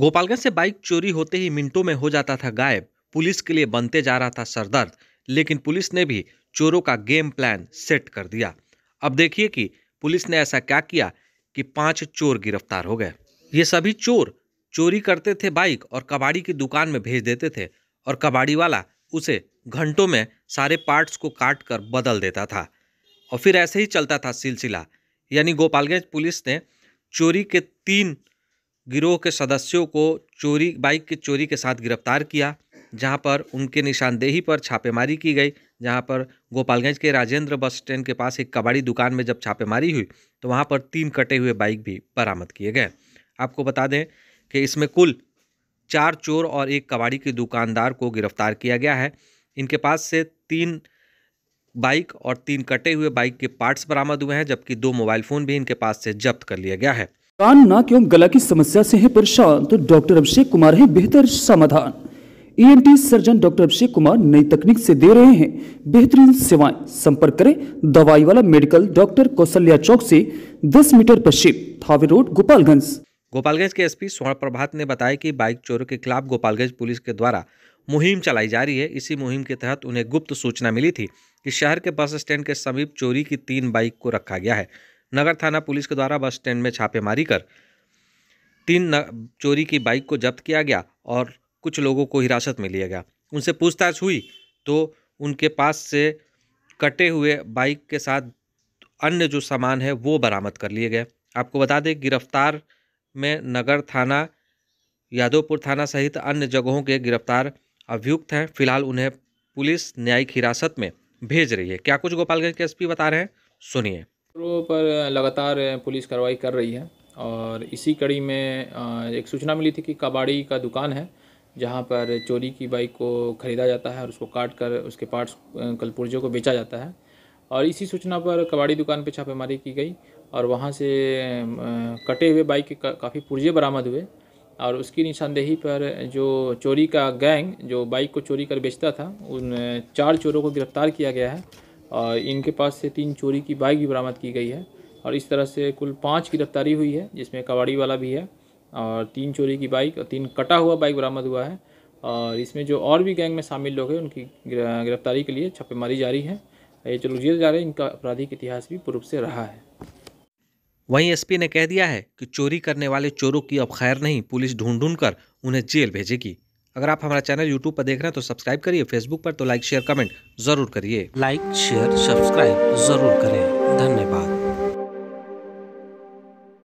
गोपालगंज से बाइक चोरी होते ही मिनटों में हो जाता था गायब पुलिस के लिए बनते जा रहा था सरदर्द लेकिन पुलिस ने भी चोरों का गेम प्लान सेट कर दिया अब देखिए कि पुलिस ने ऐसा क्या किया कि पांच चोर गिरफ्तार हो गए ये सभी चोर चोरी करते थे बाइक और कबाड़ी की दुकान में भेज देते थे और कबाड़ी वाला उसे घंटों में सारे पार्ट्स को काट कर बदल देता था और फिर ऐसे ही चलता था सिलसिला यानी गोपालगंज पुलिस ने चोरी के तीन गिरोह के सदस्यों को चोरी बाइक की चोरी के साथ गिरफ्तार किया जहां पर उनके निशानदेही पर छापेमारी की गई जहां पर गोपालगंज के राजेंद्र बस स्टैंड के पास एक कबाड़ी दुकान में जब छापेमारी हुई तो वहां पर तीन कटे हुए बाइक भी बरामद किए गए आपको बता दें कि इसमें कुल चार चोर और एक कबाड़ी के दुकानदार को गिरफ्तार किया गया है इनके पास से तीन बाइक और तीन कटे हुए बाइक के पार्ट्स बरामद हुए हैं जबकि दो मोबाइल फ़ोन भी इनके पास से जब्त कर लिया गया है कान नाक एवं गला की समस्या से है परेशान तो डॉक्टर अभिषेक कुमार है बेहतर समाधान ई e surgeon doctor Abhishek Kumar नई तकनीक से दे रहे हैं बेहतरीन सेवाएं संपर्क करें दवाई वाला मेडिकल डॉक्टर कौशल्या चौक से 10 मीटर पश्चिम थावे रोड गोपालगंज गोपालगंज के एसपी स्वर्ण प्रभात ने बताया कि बाइक चोरों के खिलाफ गोपालगंज पुलिस के द्वारा मुहिम चलाई जा रही है इसी मुहिम के तहत उन्हें गुप्त सूचना मिली थी कि शहर के बस स्टैंड के समीप चोरी की तीन बाइक को रखा गया है नगर थाना पुलिस के द्वारा बस स्टैंड में छापेमारी कर तीन चोरी की बाइक को जब्त किया गया और कुछ लोगों को हिरासत में लिया गया उनसे पूछताछ हुई तो उनके पास से कटे हुए बाइक के साथ अन्य जो सामान है वो बरामद कर लिए गए आपको बता दें गिरफ्तार में नगर थाना यादवपुर थाना सहित अन्य जगहों के गिरफ्तार अभियुक्त हैं फिलहाल उन्हें पुलिस न्यायिक हिरासत में भेज रही है क्या कुछ गोपालगंज के एसपी बता रहे हैं सुनिए चोरों पर लगातार पुलिस कार्रवाई कर रही है और इसी कड़ी में एक सूचना मिली थी कि कबाड़ी का दुकान है जहाँ पर चोरी की बाइक को ख़रीदा जाता है और उसको काट कर उसके पार्ट्स कलपुर्जों को बेचा जाता है और इसी सूचना पर कबाड़ी दुकान पर छापेमारी की गई और वहाँ से कटे हुए बाइक के का, काफ़ी पुर्जे बरामद हुए और उसकी निशानदेही पर जो चोरी का गैंग जो बाइक को चोरी कर बेचता था उन चार चोरों को गिरफ्तार किया गया है और इनके पास से तीन चोरी की बाइक भी बरामद की गई है और इस तरह से कुल पाँच गिरफ्तारी हुई है जिसमें कबाड़ी वाला भी है और तीन चोरी की बाइक और तीन कटा हुआ बाइक बरामद हुआ है और इसमें जो और भी गैंग में शामिल लोग हैं उनकी गिरफ्तारी के लिए छापेमारी जारी है ये जो लोग जेल जा रहे हैं इनका आपराधिक इतिहास भी पूर्व से रहा है वहीं एसपी ने कह दिया है कि चोरी करने वाले चोरों की अब खैर नहीं पुलिस ढूंढ ढूंढ कर उन्हें जेल भेजेगी अगर आप हमारा चैनल यूट्यूब पर देख रहे हैं तो सब्सक्राइब करिए फेसबुक पर तो लाइक शेयर कमेंट जरूर करिए लाइक शेयर सब्सक्राइब जरूर करें धन्यवाद